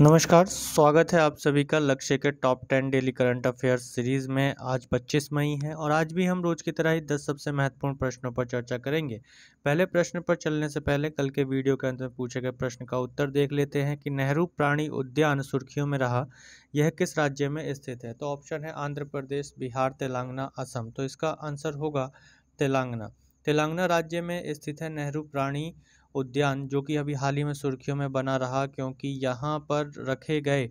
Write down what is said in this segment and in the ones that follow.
नमस्कार स्वागत है आप सभी का लक्ष्य के top ten daily current affairs series में आज 25 मई है और आज भी हम रोज की तरह ही 10 सबसे महत्वपूर्ण प्रश्नों पर चर्चा करेंगे पहले प्रश्न पर चलने से पहले कल के वीडियो के अंत में पूछे गए प्रश्न का उत्तर देख लेते हैं कि नेहरू प्राणी उद्यान सुर्खियों में रहा यह किस राज्य में स्थित है तो ऑप्शन है आंध्र प्रदेश बिहार तेलंगाना असम तो इसका आंसर होगा तेलंगाना तेलंगाना राज्य में स्थित है नेहरू प्राणी उद्यान जो कि अभी हाल ही में सुर्खियों में बना रहा क्योंकि यहाँ पर रखे गए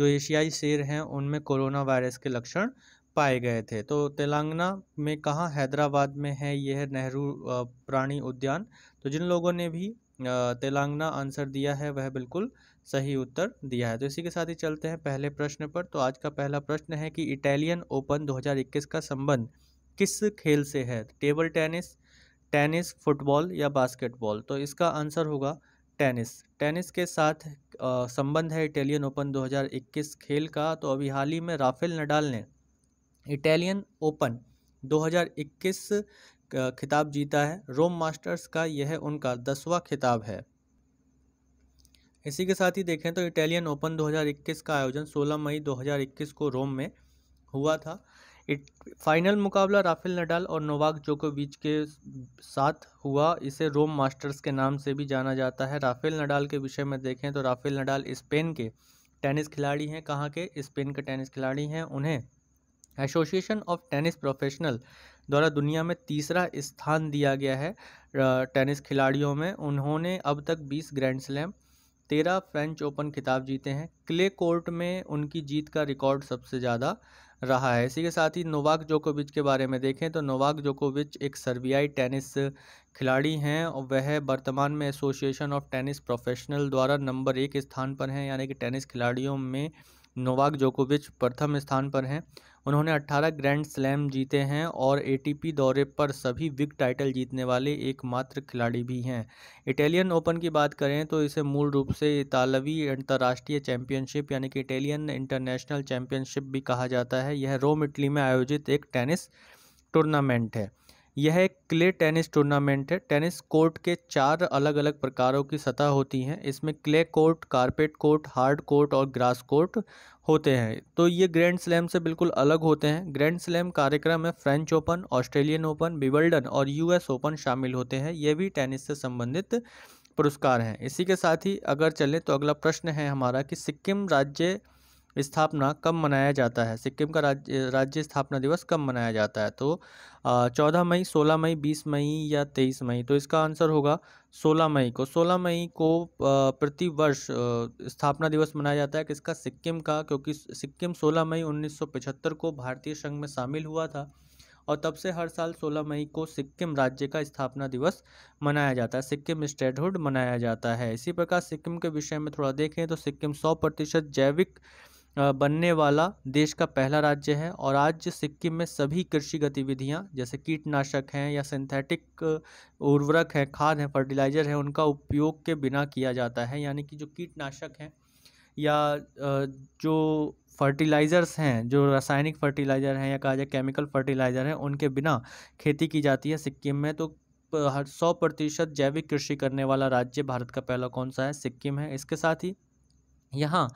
जो एशियाई शेर हैं उनमें कोरोना वायरस के लक्षण पाए गए थे तो तेलंगाना में कहाँ हैदराबाद में है यह नेहरू प्राणी उद्यान तो जिन लोगों ने भी तेलंगाना आंसर दिया है वह बिल्कुल सही उत्तर दिया है तो इसी के साथ ही चलते हैं पहले प्रश्न पर तो आज का पहला प्रश्न है कि इटालियन ओपन 2021 का संबंध किस खेल से है टेबल टेनिस टेनिस फुटबॉल या बास्केटबॉल तो इसका आंसर होगा टेनिस टेनिस के साथ संबंध है इटालियन ओपन 2021 खेल का तो अभी हाल ही में राफेल नडाल ने इटालियन ओपन 2021 खिताब जीता है रोम मास्टर्स का यह उनका दसवां खिताब है इसी के साथ ही देखें तो इटालियन ओपन 2021 का आयोजन 16 मई 2021 को रोम में हुआ था इट फाइनल मुकाबला राफेल नडाल और नोवाक जोकोविच के साथ हुआ इसे रोम मास्टर्स के नाम से भी जाना जाता है राफेल नडाल के विषय में देखें तो राफेल नडाल स्पेन के टेनिस खिलाड़ी हैं कहाँ के स्पेन के टेनिस खिलाड़ी हैं उन्हें एसोसिएशन ऑफ टेनिस प्रोफेशनल द्वारा दुनिया में तीसरा स्थान दिया गया है टेनिस खिलाड़ियों में उन्होंने अब तक 20 ग्रैंड स्लैम तेरह फ्रेंच ओपन खिताब जीते हैं क्ले कोर्ट में उनकी जीत का रिकॉर्ड सबसे ज़्यादा रहा है इसी के साथ ही नोवाक जोकोविच के बारे में देखें तो नोवाक जोकोविच एक सर्बियाई टेनिस खिलाड़ी हैं और वह वर्तमान में एसोसिएशन ऑफ टेनिस प्रोफेशनल द्वारा नंबर एक स्थान पर हैं यानी कि टेनिस खिलाड़ियों में नोवाक जोकोविच प्रथम स्थान पर हैं उन्होंने 18 ग्रैंड स्लैम जीते हैं और एटीपी दौरे पर सभी बिग टाइटल जीतने वाले एकमात्र खिलाड़ी भी हैं इटालियन ओपन की बात करें तो इसे मूल रूप से इतालवी अंतर्राष्ट्रीय चैंपियनशिप यानी कि इटालियन इंटरनेशनल चैम्पियनशिप भी कहा जाता है यह रोम इटली में आयोजित एक टेनिस टूर्नामेंट है यह एक क्ले टेनिस टूर्नामेंट है टेनिस कोर्ट के चार अलग अलग प्रकारों की सतह होती हैं इसमें clay court carpet court hard court और ग्रास कोर्ट होते हैं तो ये ग्रैंड स्लैम से बिल्कुल अलग होते हैं ग्रैंड स्लैम कार्यक्रम में French open Australian open Wimbledon और यूएस ओपन शामिल होते हैं ये भी टेनिस से संबंधित पुरस्कार हैं इसी के साथ ही अगर चलें तो अगला प्रश्न है हमारा कि सिक्किम राज्य स्थापना कब मनाया जाता है सिक्किम का राज्य राज्य स्थापना दिवस कब मनाया जाता है तो चौदह मई सोलह मई बीस मई या तेईस मई तो इसका आंसर होगा सोलह मई को सोलह मई को प्रतिवर्ष स्थापना दिवस मनाया जाता है किसका सिक्किम का क्योंकि सिक्किम सोलह मई पचहत्तर को भारतीय संघ में शामिल हुआ था और तब से हर साल 16 मई को सिक्किम राज्य का स्थापना दिवस मनाया जाता है सिक्किम स्टेटहुड मनाया जाता है इसी प्रकार सिक्किम के विषय में थोड़ा देखें तो सिक्किम 100 प्रतिशत जैविक बनने वाला देश का पहला राज्य है और आज सिक्किम में सभी कृषि गतिविधियां जैसे कीटनाशक हैं या सिंथेटिक उर्वरक है खाद है फर्टिलाइज़र है उनका उपयोग के बिना किया जाता है यानी कि जो कीटनाशक हैं या जो फर्टिलाइज़र्स हैं जो रासायनिक फर्टिलाइज़र हैं या कहा जाए केमिकल फर्टिलाइज़र हैं उनके बिना खेती की जाती है सिक्किम में तो हर सौ प्रतिशत जैविक कृषि करने वाला राज्य भारत का पहला कौन सा है सिक्किम है इसके साथ ही यहाँ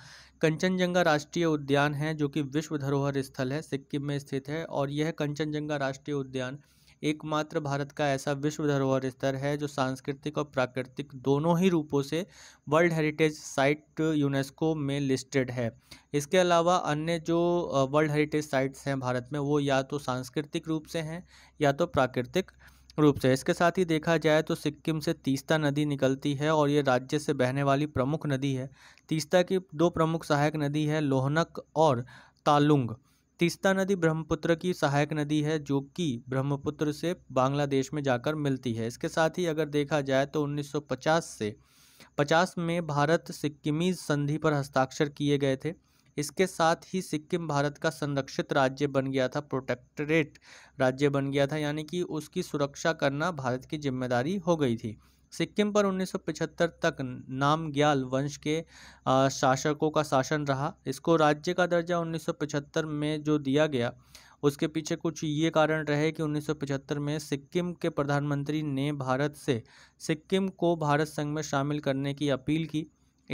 कंचनजंगा राष्ट्रीय उद्यान है जो कि विश्व धरोहर स्थल है सिक्किम में स्थित है और यह कंचनजंगा राष्ट्रीय उद्यान एकमात्र भारत का ऐसा विश्व धरोहर स्थल है जो सांस्कृतिक और प्राकृतिक दोनों ही रूपों से वर्ल्ड हेरिटेज साइट यूनेस्को में लिस्टेड है इसके अलावा अन्य जो वर्ल्ड हेरिटेज साइट्स हैं भारत में वो या तो सांस्कृतिक रूप से हैं या तो प्राकृतिक रूप से इसके साथ ही देखा जाए तो सिक्किम से तीस्ता नदी निकलती है और ये राज्य से बहने वाली प्रमुख नदी है तीस्ता की दो प्रमुख सहायक नदी है लोहनक और तालुंग तीस्ता नदी ब्रह्मपुत्र की सहायक नदी है जो कि ब्रह्मपुत्र से बांग्लादेश में जाकर मिलती है इसके साथ ही अगर देखा जाए तो 1950 से 50 में भारत सिक्किमीज संधि पर हस्ताक्षर किए गए थे इसके साथ ही सिक्किम भारत का संरक्षित राज्य बन गया था प्रोटेक्टरेट राज्य बन गया था यानी कि उसकी सुरक्षा करना भारत की जिम्मेदारी हो गई थी सिक्किम पर 1975 तक नामग्याल वंश के शासकों का शासन रहा इसको राज्य का दर्जा 1975 में जो दिया गया उसके पीछे कुछ ये कारण रहे कि 1975 में सिक्किम के प्रधानमंत्री ने भारत से सिक्किम को भारत संघ में शामिल करने की अपील की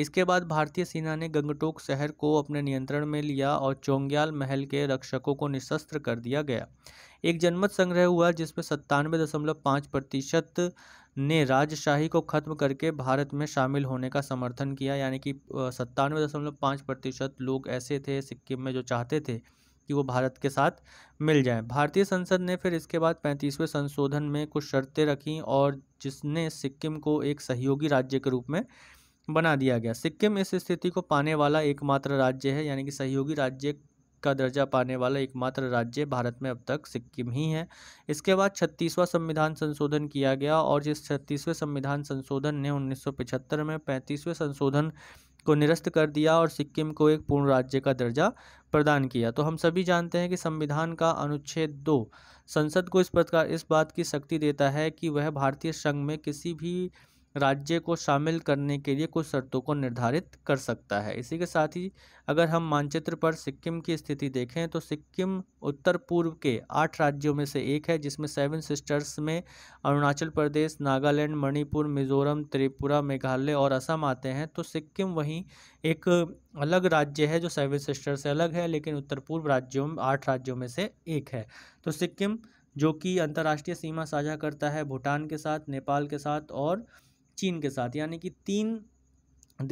इसके बाद भारतीय सेना ने गंगटोक शहर को अपने नियंत्रण में लिया और चोंग्याल महल के रक्षकों को निशस्त्र कर दिया गया एक जनमत संग्रह हुआ जिसमें सत्तानवे दशमलव पाँच प्रतिशत ने राजशाही को खत्म करके भारत में शामिल होने का समर्थन किया यानी कि सत्तानवे दशमलव पाँच प्रतिशत लोग ऐसे थे सिक्किम में जो चाहते थे कि वो भारत के साथ मिल जाएं भारतीय संसद ने फिर इसके बाद पैंतीसवें संशोधन में कुछ शर्तें रखीं और जिसने सिक्किम को एक सहयोगी राज्य के रूप में बना दिया गया सिक्किम इस स्थिति को पाने वाला एकमात्र राज्य है यानी कि सहयोगी राज्य का दर्जा पाने वाला एकमात्र राज्य भारत में अब तक सिक्किम ही है इसके बाद छत्तीसवां संविधान संशोधन किया गया और जिस छत्तीसवें संविधान संशोधन ने 1975 में पैंतीसवें संशोधन को निरस्त कर दिया और सिक्किम को एक पूर्ण राज्य का दर्जा प्रदान किया तो हम सभी जानते हैं कि संविधान का अनुच्छेद दो संसद को इस प्रकार इस बात की शक्ति देता है कि वह भारतीय संघ में किसी भी राज्य को शामिल करने के लिए कुछ शर्तों को निर्धारित कर सकता है इसी के साथ ही अगर हम मानचित्र पर सिक्किम की स्थिति देखें तो सिक्किम उत्तर पूर्व के आठ राज्यों में से एक है जिसमें सेवन सिस्टर्स में अरुणाचल प्रदेश नागालैंड मणिपुर मिजोरम त्रिपुरा मेघालय और असम आते हैं तो सिक्किम वहीं एक अलग राज्य है जो सेवन सिस्टर्स से अलग है लेकिन उत्तर पूर्व राज्यों में आठ राज्यों में से एक है तो सिक्किम जो कि अंतर्राष्ट्रीय सीमा साझा करता है भूटान के साथ नेपाल के साथ और चीन के साथ यानी कि तीन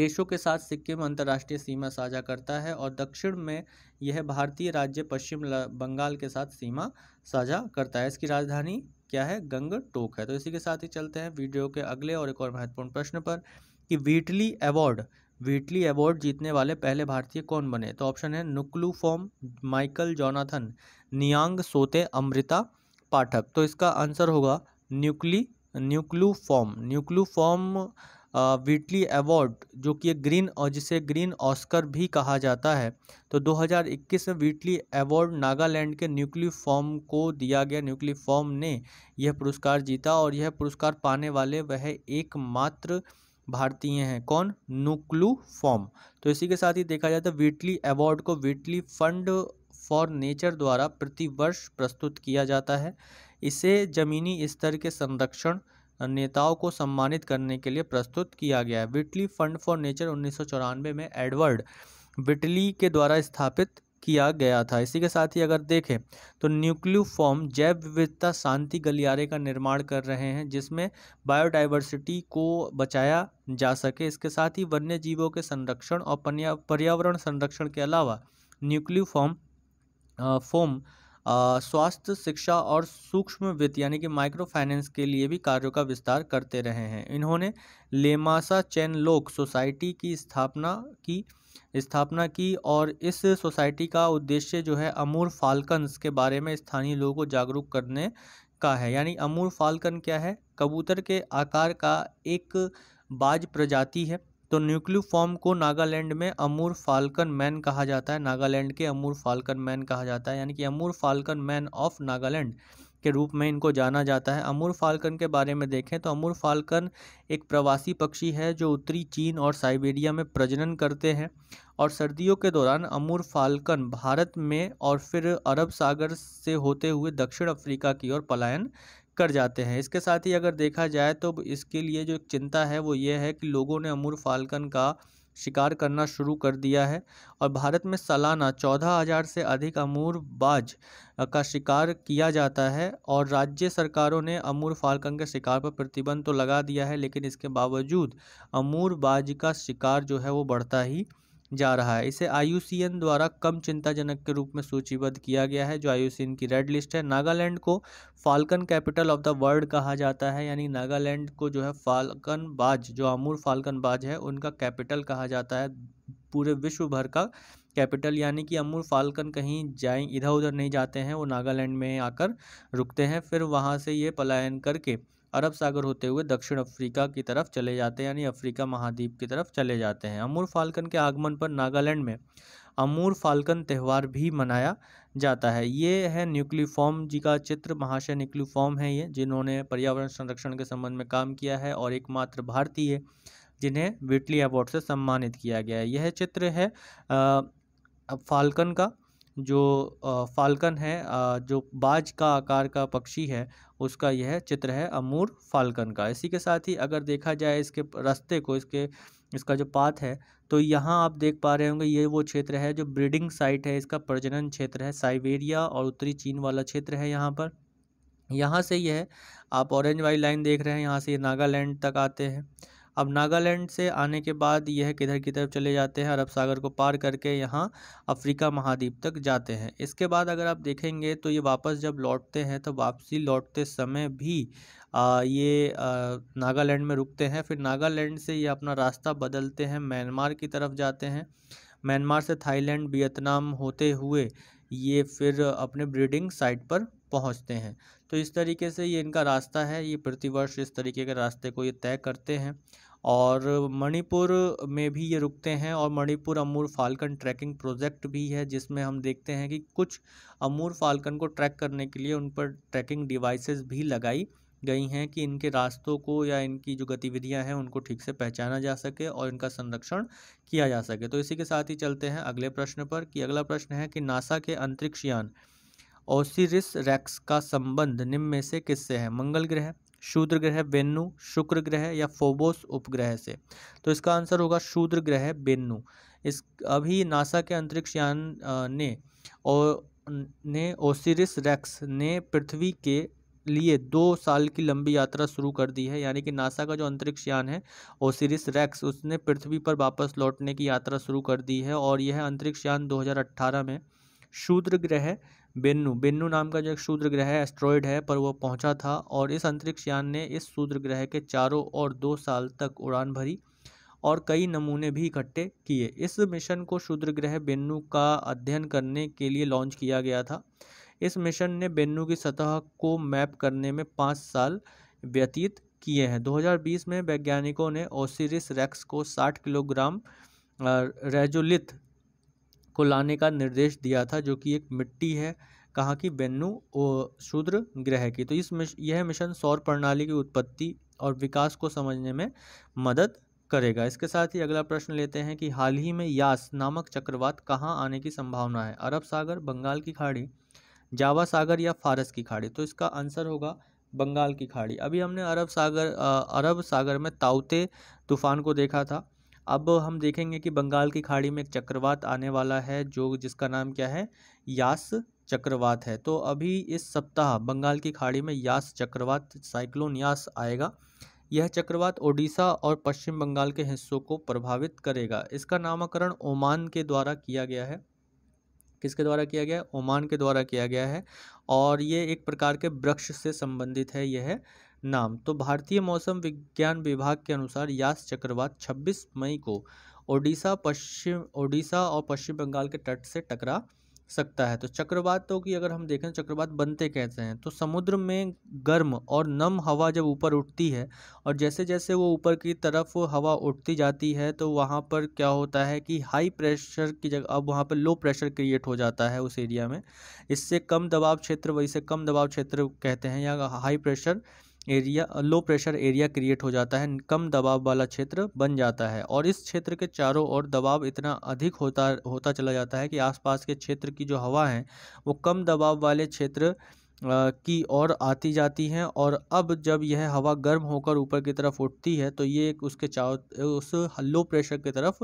देशों के साथ सिक्किम अंतर्राष्ट्रीय सीमा साझा करता है और दक्षिण में यह भारतीय राज्य पश्चिम बंगाल के साथ सीमा साझा करता है इसकी राजधानी क्या है गंग टोक है तो इसी के साथ ही चलते हैं वीडियो के अगले और एक और महत्वपूर्ण प्रश्न पर कि वीटली अवार्ड वीटली अवार्ड जीतने वाले पहले भारतीय कौन बने तो ऑप्शन है नुकलू फॉर्म माइकल जोनाथन नियांग सोते अमृता पाठक तो इसका आंसर होगा न्यूक्ली न्यूक्लू फॉर्म न्यूक्लू फॉर्म वीटली अवार्ड जो कि ग्रीन और जिसे ग्रीन ऑस्कर भी कहा जाता है तो 2021 में वीटली अवार्ड नागालैंड के न्यूक्ली फॉर्म को दिया गया न्यूक्ली फॉर्म ने यह पुरस्कार जीता और यह पुरस्कार पाने वाले वह एकमात्र भारतीय हैं कौन न्यूक्लू फॉर्म तो इसी के साथ ही देखा जाए तो वीटली अवार्ड को वीटली फंड फॉर नेचर द्वारा प्रतिवर्ष प्रस्तुत किया जाता है इसे जमीनी स्तर के संरक्षण नेताओं को सम्मानित करने के लिए प्रस्तुत किया गया है विटली फंड फॉर नेचर उन्नीस में एडवर्ड विटली के द्वारा स्थापित किया गया था इसी के साथ ही अगर देखें तो न्यूक्लियो फॉर्म जैव विविधता शांति गलियारे का निर्माण कर रहे हैं जिसमें बायोडाइवर्सिटी को बचाया जा सके इसके साथ ही वन्य जीवों के संरक्षण और पर्यावरण संरक्षण के अलावा न्यूक्लियो फॉर्म फोम स्वास्थ्य शिक्षा और सूक्ष्म वित्त यानी कि माइक्रो फाइनेंस के लिए भी कार्यों का विस्तार करते रहे हैं इन्होंने लेमासा चैन लोक सोसाइटी की स्थापना की स्थापना की और इस सोसाइटी का उद्देश्य जो है अमूर फाल्कन्स के बारे में स्थानीय लोगों को जागरूक करने का है यानी अमूर फाल्कन क्या है कबूतर के आकार का एक बाज प्रजाति है तो न्यूक्लियोफॉर्म को नागालैंड में अमूर फाल्कन मैन कहा जाता है नागालैंड के अमूर फाल्कन मैन कहा जाता है यानी कि Amur falcon man of Nagaland के रूप में इनको जाना जाता है अमूर फाल्कन के बारे में देखें तो अमूर फाल्कन एक प्रवासी पक्षी है जो उत्तरी चीन और साइबेरिया में प्रजनन करते हैं और सर्दियों के दौरान अमूर फाल्कन भारत में और फिर अरब सागर से होते हुए दक्षिण अफ्रीका की ओर पलायन कर जाते हैं इसके साथ ही अगर देखा जाए तो इसके लिए जो चिंता है वो ये है कि लोगों ने अमूर फाल्कन का शिकार करना शुरू कर दिया है और भारत में सालाना चौदह हज़ार से अधिक अमूर बाज का शिकार किया जाता है और राज्य सरकारों ने अमूर फाल्कन के शिकार पर प्रतिबंध तो लगा दिया है लेकिन इसके बावजूद अमूर बाज का शिकार जो है वो बढ़ता ही जा रहा है इसे आयुसीएन द्वारा कम चिंताजनक के रूप में सूचीबद्ध किया गया है जो आयुसीएन की रेड लिस्ट है नागालैंड को falcon capital of the world कहा जाता है यानी नागालैंड को जो है फाल्कन बाज जो आमूर फाल्कन बाज है उनका कैपिटल कहा जाता है पूरे विश्व भर का कैपिटल यानी कि अमूर फाल्कन कहीं जाए इधर उधर नहीं जाते हैं वो नागालैंड में आकर रुकते हैं फिर वहाँ से ये पलायन करके अरब सागर होते हुए दक्षिण अफ्रीका की तरफ चले जाते हैं यानी अफ्रीका महाद्वीप की तरफ चले जाते हैं अमूर फाल्कन के आगमन पर नागालैंड में अमूर फाल्कन त्यौहार भी मनाया जाता है ये है न्यूक्लियोफॉर्म जी का चित्र महाशय न्यूक्लियोफॉर्म है ये जिन्होंने पर्यावरण संरक्षण के संबंध में काम किया है और एकमात्र भारतीय जिन्हें विटली अवार्ड से सम्मानित किया गया है यह चित्र है फाल्कन का जो फाल्कन है जो बाज का आकार का पक्षी है उसका यह चित्र है अमूर फाल्कन का इसी के साथ ही अगर देखा जाए इसके रास्ते को इसके इसका जो पाथ है तो यहाँ आप देख पा रहे होंगे ये वो क्षेत्र है जो ब्रीडिंग साइट है इसका प्रजनन क्षेत्र है साइबेरिया और उत्तरी चीन वाला क्षेत्र है यहाँ पर यहाँ से यह आप ऑरेंज वाली लाइन देख रहे हैं यहाँ से नागालैंड तक आते हैं अब नागालैंड से आने के बाद यह किधर की तरफ चले जाते हैं अरब सागर को पार करके यहाँ अफ्रीका महाद्वीप तक जाते हैं इसके बाद अगर आप देखेंगे तो ये वापस जब लौटते हैं तो वापसी लौटते समय भी आ, ये नागालैंड में रुकते हैं फिर नागालैंड से ये अपना रास्ता बदलते हैं म्यांमार की तरफ जाते हैं म्यांमार से थाईलैंड वियतनाम होते हुए ये फिर अपने ब्रीडिंग साइट पर पहुंचते हैं तो इस तरीके से ये इनका रास्ता है ये प्रतिवर्ष इस तरीके के रास्ते को ये तय करते हैं और मणिपुर में भी ये रुकते हैं और Manipur Amur falcon tracking project भी है जिसमें हम देखते हैं कि कुछ अमूर फाल्कन को ट्रैक करने के लिए उन पर ट्रैकिंग डिवाइसेस भी लगाई गई हैं कि इनके रास्तों को या इनकी जो गतिविधियां हैं उनको ठीक से पहचाना जा सके और इनका संरक्षण किया जा सके तो इसी के साथ ही चलते हैं अगले प्रश्न पर कि अगला प्रश्न है कि नासा के अंतरिक्ष यान ओसिरिस रैक्स का संबंध निम्न में से किससे है मंगल ग्रह शूद्र ग्रह बेन्नु शुक्र ग्रह या फोबोस उपग्रह से तो इसका आंसर होगा शूद्र ग्रह बेन्नु इस अभी नासा के अंतरिक्ष यान ने और ने ओसिरिस रेक्स ने पृथ्वी के लिए दो साल की लंबी यात्रा शुरू कर दी है यानी कि नासा का जो अंतरिक्ष यान है ओसिरिस रेक्स उसने पृथ्वी पर वापस लौटने की यात्रा शुरू कर दी है और यह अंतरिक्ष यान 2018 में शूद्र ग्रह बेन्नू बेन्नू नाम का जो एक शूद्र ग्रह एस्ट्रॉयड है पर वह पहुंचा था और इस अंतरिक्ष यान ने इस शूद्र ग्रह के चारों और दो साल तक उड़ान भरी और कई नमूने भी इकट्ठे किए इस मिशन को शूद्र ग्रह बेन्नू का अध्ययन करने के लिए लॉन्च किया गया था इस मिशन ने बेन्नू की सतह को मैप करने में पाँच साल व्यतीत किए हैं 2020 में वैज्ञानिकों ने ओसिरिस रेक्स को 60 किलोग्राम रेजोलिथ को लाने का निर्देश दिया था जो कि एक मिट्टी है कहाँ की बेन्नु शूद्र ग्रह की तो इस मिश, यह मिशन सौर प्रणाली की उत्पत्ति और विकास को समझने में मदद करेगा इसके साथ ही अगला प्रश्न लेते हैं कि हाल ही में यास नामक चक्रवात कहाँ आने की संभावना है अरब सागर बंगाल की खाड़ी जावा सागर या फारस की खाड़ी तो इसका आंसर होगा बंगाल की खाड़ी अभी हमने अरब सागर आ, अरब सागर में ताउते तूफान को देखा था अब हम देखेंगे कि बंगाल की खाड़ी में एक चक्रवात आने वाला है जो जिसका नाम क्या है यास चक्रवात है तो अभी इस सप्ताह बंगाल की खाड़ी में यास चक्रवात साइक्लोन यास आएगा यह चक्रवात ओडिशा और पश्चिम बंगाल के हिस्सों को प्रभावित करेगा इसका नामकरण ओमान के द्वारा किया गया है किसके द्वारा किया गया है ओमान के द्वारा किया गया है और ये एक प्रकार के वृक्ष से संबंधित है यह नाम तो भारतीय मौसम विज्ञान विभाग के अनुसार यास चक्रवात 26 मई को ओडिशा पश्चिम ओडिशा और पश्चिम बंगाल के तट से टकरा सकता है तो चक्रवातों की अगर हम देखें चक्रवात बनते कैसे हैं तो समुद्र में गर्म और नम हवा जब ऊपर उठती है और जैसे जैसे वो ऊपर की तरफ हवा उठती जाती है तो वहाँ पर क्या होता है कि हाई प्रेशर की जगह अब वहाँ पर लो प्रेशर क्रिएट हो जाता है उस एरिया में इससे कम दबाव क्षेत्र वैसे कम दबाव क्षेत्र कहते हैं या high pressure area low pressure area create हो जाता है कम दबाव वाला क्षेत्र बन जाता है और इस क्षेत्र के चारों ओर दबाव इतना अधिक होता होता चला जाता है कि आसपास के क्षेत्र की जो हवा है वो कम दबाव वाले क्षेत्र की ओर आती जाती हैं और अब जब यह हवा गर्म होकर ऊपर की तरफ उठती है तो ये उसके चाव उस लो प्रेशर की तरफ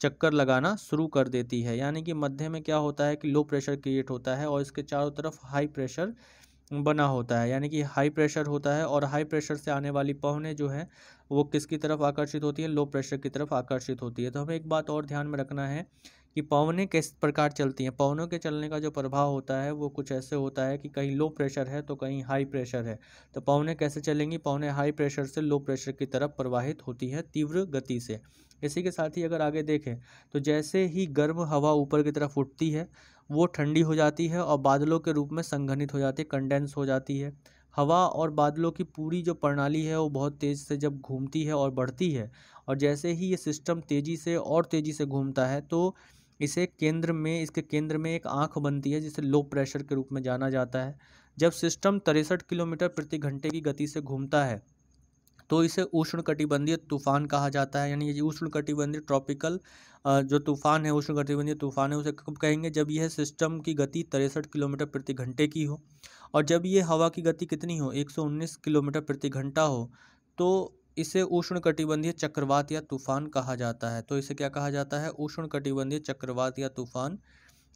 चक्कर लगाना शुरू कर देती है यानी कि मध्य में क्या होता है कि लो प्रेशर क्रिएट होता है और इसके चारों तरफ हाई प्रेशर बना होता है यानी कि हाई प्रेशर होता है और हाई प्रेशर से आने वाली पवने जो हैं वो किसकी तरफ आकर्षित होती है लो प्रेशर की तरफ आकर्षित होती है तो हमें एक बात और ध्यान में रखना है कि पवनें किस प्रकार चलती हैं पवनों के चलने का जो प्रभाव होता है वो कुछ ऐसे होता है कि कहीं लो प्रेशर है तो कहीं हाई प्रेशर है तो पवने कैसे चलेंगी पवने हाई प्रेशर से लो प्रेशर की तरफ प्रवाहित होती है तीव्र गति से इसी के साथ ही अगर आगे देखें तो जैसे ही गर्म हवा ऊपर की तरफ उठती है वो ठंडी हो जाती है और बादलों के रूप में संघनित हो जाती है कंडेंस हो जाती है हवा और बादलों की पूरी जो प्रणाली है वो बहुत तेज़ से जब घूमती है और बढ़ती है और जैसे ही ये सिस्टम तेज़ी से और तेज़ी से घूमता है तो इसे केंद्र में इसके केंद्र में एक आँख बनती है जिसे लो प्रेशर के रूप में जाना जाता है जब सिस्टम तिरसठ किलोमीटर प्रति घंटे की गति से घूमता है तो इसे उष्ण कटिबंधीय तूफान कहा जाता है यानी ये उष्ण कटिबंधीय ट्रॉपिकल जो तूफान है उष्ण कटिबंधीय तूफान है उसे कब कहेंगे जब यह सिस्टम की गति तिरसठ किलोमीटर प्रति घंटे की हो और जब ये हवा की गति कितनी हो एक किलोमीटर प्रति घंटा हो तो इसे उष्ण कटिबंधीय चक्रवात या तूफान कहा जाता है तो इसे क्या कहा जाता है उष्ण कटिबंधीय चक्रवात या तूफान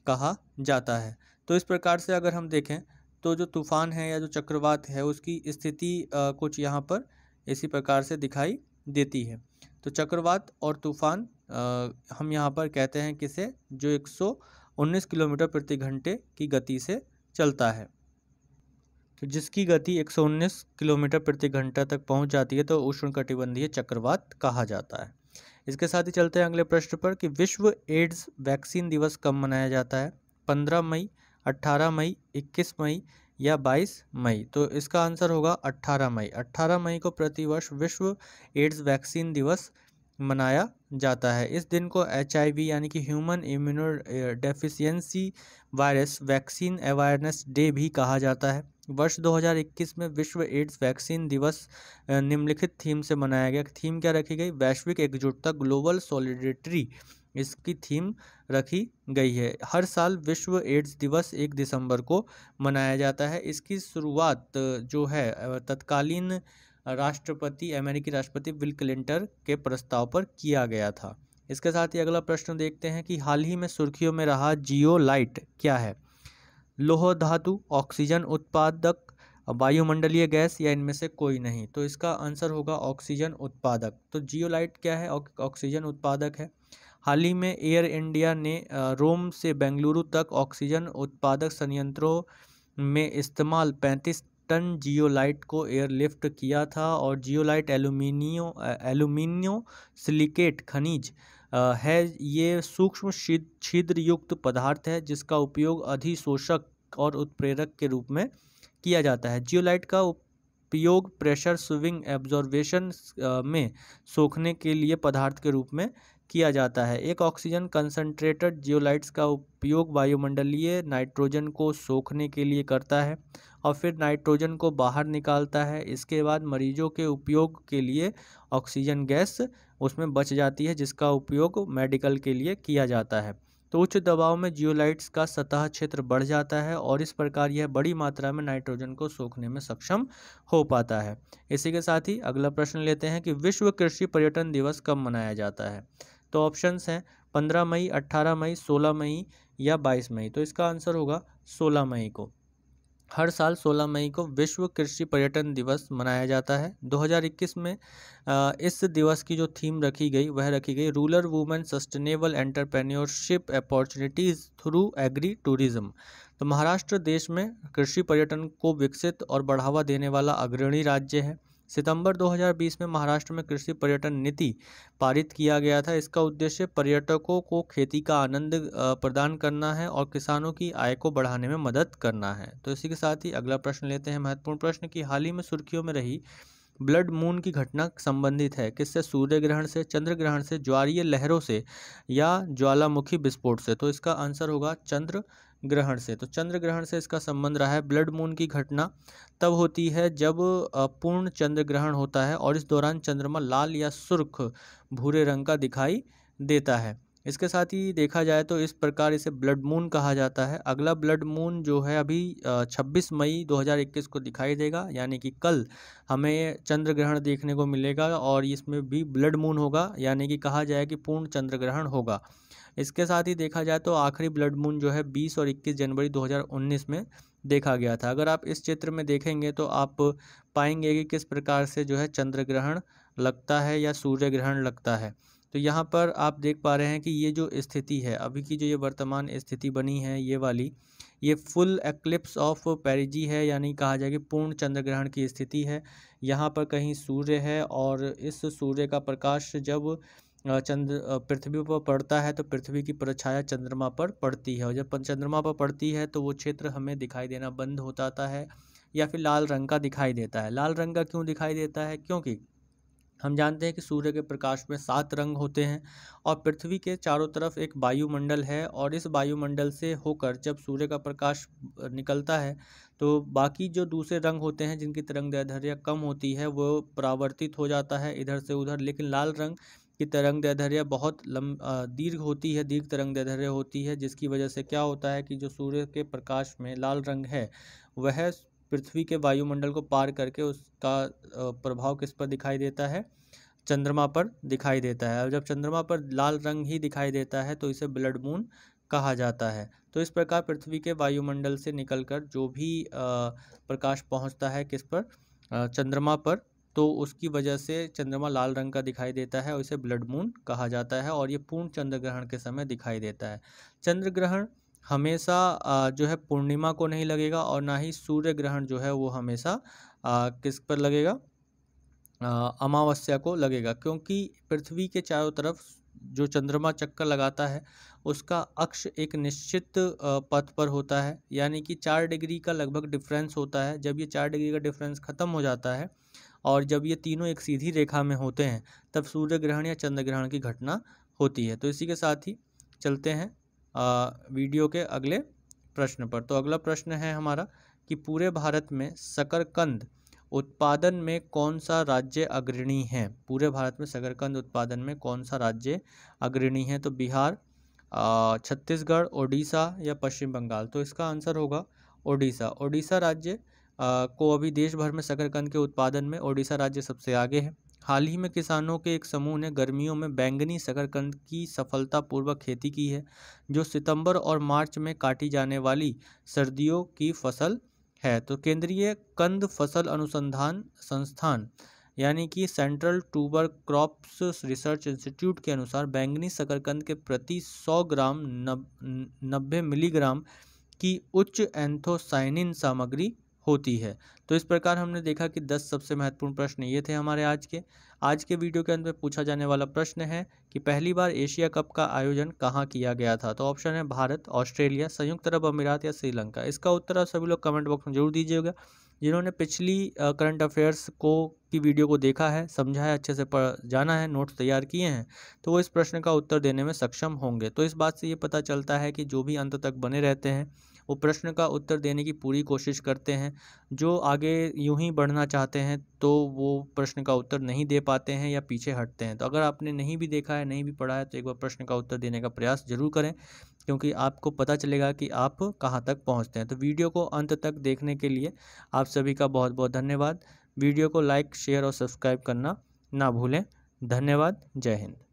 कहा जाता है तो इस प्रकार से अगर हम देखें तो जो तूफान है या जो चक्रवात है उसकी स्थिति कुछ यहाँ पर इसी प्रकार से दिखाई देती है तो चक्रवात और तूफान हम यहाँ पर कहते हैं किसे जो 119 किलोमीटर प्रति घंटे की गति से चलता है तो जिसकी गति 119 किलोमीटर प्रति घंटा तक पहुंच जाती है तो उष्णकटिबंधीय चक्रवात कहा जाता है इसके साथ ही चलते हैं अगले प्रश्न पर कि विश्व एड्स वैक्सीन दिवस कब मनाया जाता है 15 मई 18 मई 21 मई या 22 मई तो इसका आंसर होगा 18 मई 18 मई को प्रतिवर्ष विश्व एड्स वैक्सीन दिवस मनाया जाता है इस दिन को एच यानी कि human immunodeficiency virus vaccine awareness day भी कहा जाता है वर्ष 2021 में विश्व एड्स वैक्सीन दिवस निम्नलिखित थीम से मनाया गया थीम क्या रखी गई वैश्विक एकजुटता ग्लोबल सॉलिडेटरी इसकी थीम रखी गई है हर साल विश्व एड्स दिवस एक दिसंबर को मनाया जाता है इसकी शुरुआत जो है तत्कालीन राष्ट्रपति अमेरिकी राष्ट्रपति विल क्लिंटर के प्रस्ताव पर किया गया था इसके साथ ही अगला प्रश्न देखते हैं कि हाल ही में सुर्खियों में रहा जियो लाइट क्या है लोह धातु ऑक्सीजन उत्पादक वायुमंडलीय गैस या इनमें से कोई नहीं तो इसका आंसर होगा ऑक्सीजन उत्पादक तो जियो लाइट क्या है ऑक्सीजन उत्पादक है हाल ही में एयर इंडिया ने रोम से बेंगलुरु तक ऑक्सीजन उत्पादक संयंत्रों में इस्तेमाल 35 टन जियोलाइट को एयरलिफ्ट किया था और जियोलाइट एलुमिनियो एल्यूमिनियो सिलिकेट खनिज है ये सूक्ष्म छिद्रयुक्त पदार्थ है जिसका उपयोग अधिशोषक और उत्प्रेरक के रूप में किया जाता है जियोलाइट का उपयोग प्रेशर स्विंग एब्जॉर्वेशन में सोखने के लिए पदार्थ के रूप में किया जाता है एक ऑक्सीजन कंसनट्रेटेड जियोलाइट्स का उपयोग वायुमंडलीय नाइट्रोजन को सोखने के लिए करता है और फिर नाइट्रोजन को बाहर निकालता है इसके बाद मरीजों के उपयोग के लिए ऑक्सीजन गैस उसमें बच जाती है जिसका उपयोग मेडिकल के लिए किया जाता है तो उच्च दबाव में जियोलाइट्स का सतह क्षेत्र बढ़ जाता है और इस प्रकार यह बड़ी मात्रा में नाइट्रोजन को सोखने में सक्षम हो पाता है इसी के साथ ही अगला प्रश्न लेते हैं कि विश्व कृषि पर्यटन दिवस कब मनाया जाता है तो ऑप्शंस हैं पंद्रह मई अट्ठारह मई सोलह मई या बाईस मई तो इसका आंसर होगा सोलह मई को हर साल 16 मई को विश्व कृषि पर्यटन दिवस मनाया जाता है 2021 में इस दिवस की जो थीम रखी गई वह रखी गई rural women sustainable entrepreneurship opportunities through agri tourism तो महाराष्ट्र देश में कृषि पर्यटन को विकसित और बढ़ावा देने वाला अग्रणी राज्य है सितंबर 2020 में महाराष्ट्र में कृषि पर्यटन नीति पारित किया गया था इसका उद्देश्य पर्यटकों को खेती का आनंद प्रदान करना है और किसानों की आय को बढ़ाने में मदद करना है तो इसी के साथ ही अगला प्रश्न लेते हैं महत्वपूर्ण प्रश्न कि हाल ही में सुर्खियों में रही ब्लड मून की घटना संबंधित है किससे सूर्य ग्रहण से चंद्र ग्रहण से ज्वारीय लहरों से या ज्वालामुखी विस्फोट से तो इसका आंसर होगा चंद्र ग्रहण से तो चंद्र ग्रहण से इसका संबंध रहा है ब्लड मून की घटना तब होती है जब पूर्ण चंद्र ग्रहण होता है और इस दौरान चंद्रमा लाल या सुर्ख भूरे रंग का दिखाई देता है इसके साथ ही देखा जाए तो इस प्रकार इसे ब्लड मून कहा जाता है अगला ब्लड मून जो है अभी 26 मई 2021 को दिखाई देगा यानी कि कल हमें चंद्र ग्रहण देखने को मिलेगा और इसमें भी ब्लड मून होगा यानी कि कहा जाए कि पूर्ण चंद्र ग्रहण होगा इसके साथ ही देखा जाए तो आखिरी ब्लड मून जो है 20 और 21 जनवरी 2019 में देखा गया था अगर आप इस चित्र में देखेंगे तो आप पाएंगे कि किस प्रकार से जो है चंद्र ग्रहण लगता है या सूर्य ग्रहण लगता है तो यहाँ पर आप देख पा रहे हैं कि ये जो स्थिति है अभी की जो ये वर्तमान स्थिति बनी है ये वाली ये फुल एक्लिप्स ऑफ पेरिजी है यानी कहा जाए कि पूर्ण चंद्र ग्रहण की स्थिति है यहाँ पर कहीं सूर्य है और इस सूर्य का प्रकाश जब चंद्र पृथ्वी पर पड़ता है तो पृथ्वी की परछाया चंद्रमा पर पड़ती है और जब चंद्रमा पर पड़ती है तो वो क्षेत्र हमें दिखाई देना बंद होता है या फिर लाल रंग का दिखाई देता है लाल रंग का क्यों दिखाई देता है क्योंकि हम जानते हैं कि सूर्य के प्रकाश में सात रंग होते हैं और पृथ्वी के चारों तरफ एक वायुमंडल है और इस वायुमंडल से होकर जब सूर्य का प्रकाश निकलता है तो बाकी जो दूसरे रंग होते हैं जिनकी तरंग दैधर्य कम होती है वो परावर्तित हो जाता है इधर से उधर लेकिन लाल रंग की तरंग दैधर्य बहुत लम दीर्घ होती है दीर्घ तरंग दैधर्य होती है जिसकी वजह से क्या होता है कि जो सूर्य के प्रकाश में लाल रंग है वह पृथ्वी के वायुमंडल को पार करके उसका प्रभाव किस पर दिखाई देता है चंद्रमा पर दिखाई देता है और जब चंद्रमा पर लाल रंग ही दिखाई देता है तो इसे ब्लड मून कहा जाता है तो इस प्रकार पृथ्वी के वायुमंडल से निकलकर जो भी प्रकाश पहुंचता है किस पर चंद्रमा पर तो उसकी वजह से चंद्रमा लाल रंग का दिखाई देता है और इसे ब्लड मून कहा जाता है और ये पूर्ण चंद्र ग्रहण के समय दिखाई देता है चंद्र ग्रहण हमेशा जो है पूर्णिमा को नहीं लगेगा और ना ही सूर्य ग्रहण जो है वो हमेशा किस पर लगेगा अमावस्या को लगेगा क्योंकि पृथ्वी के चारों तरफ जो चंद्रमा चक्कर लगाता है उसका अक्ष एक निश्चित पथ पर होता है यानी कि चार डिग्री का लगभग डिफरेंस होता है जब ये चार डिग्री का डिफरेंस ख़त्म हो जाता है और जब ये तीनों एक सीधी रेखा में होते हैं तब सूर्य ग्रहण या चंद्र ग्रहण की घटना होती है तो इसी के साथ ही चलते हैं वीडियो के अगले प्रश्न पर तो अगला प्रश्न है हमारा कि पूरे भारत में शकरकंद उत्पादन में कौन सा राज्य अग्रणी है पूरे भारत में शकरकंद उत्पादन में कौन सा राज्य अग्रणी है तो बिहार छत्तीसगढ़ ओडिशा या पश्चिम बंगाल तो इसका आंसर होगा ओडिशा ओडिशा राज्य को अभी देश भर में शकरकंद के उत्पादन में ओडिशा राज्य सबसे आगे है हाल ही में किसानों के एक समूह ने गर्मियों में बैंगनी शकरकंद की सफलतापूर्वक खेती की है जो सितंबर और मार्च में काटी जाने वाली सर्दियों की फसल है तो केंद्रीय कंद फसल अनुसंधान संस्थान यानी कि central tuber crops research institute के अनुसार बैंगनी शकरकंद के प्रति 100 ग्राम नब नब्बे मिलीग्राम की उच्च एंथोसाइनिन सामग्री होती है तो इस प्रकार हमने देखा कि 10 सबसे महत्वपूर्ण प्रश्न ये थे हमारे आज के आज के वीडियो के अंत में पूछा जाने वाला प्रश्न है कि पहली बार एशिया कप का आयोजन कहाँ किया गया था तो ऑप्शन है भारत ऑस्ट्रेलिया संयुक्त अरब अमीरात या श्रीलंका इसका उत्तर आप सभी लोग कमेंट बॉक्स में जरूर दीजिएगा जिन्होंने पिछली करंट अफेयर्स को की वीडियो को देखा है समझा है अच्छे से पढ़ जाना है नोट्स तैयार किए हैं तो वो इस प्रश्न का उत्तर देने में सक्षम होंगे तो इस बात से ये पता चलता है कि जो भी अंत तक बने रहते हैं वो प्रश्न का उत्तर देने की पूरी कोशिश करते हैं जो आगे यूं ही बढ़ना चाहते हैं तो वो प्रश्न का उत्तर नहीं दे पाते हैं या पीछे हटते हैं तो अगर आपने नहीं भी देखा है नहीं भी पढ़ा है तो एक बार प्रश्न का उत्तर देने का प्रयास ज़रूर करें क्योंकि आपको पता चलेगा कि आप कहाँ तक पहुँचते हैं तो वीडियो को अंत तक देखने के लिए आप सभी का बहुत बहुत धन्यवाद वीडियो को लाइक शेयर और सब्सक्राइब करना ना भूलें धन्यवाद जय हिंद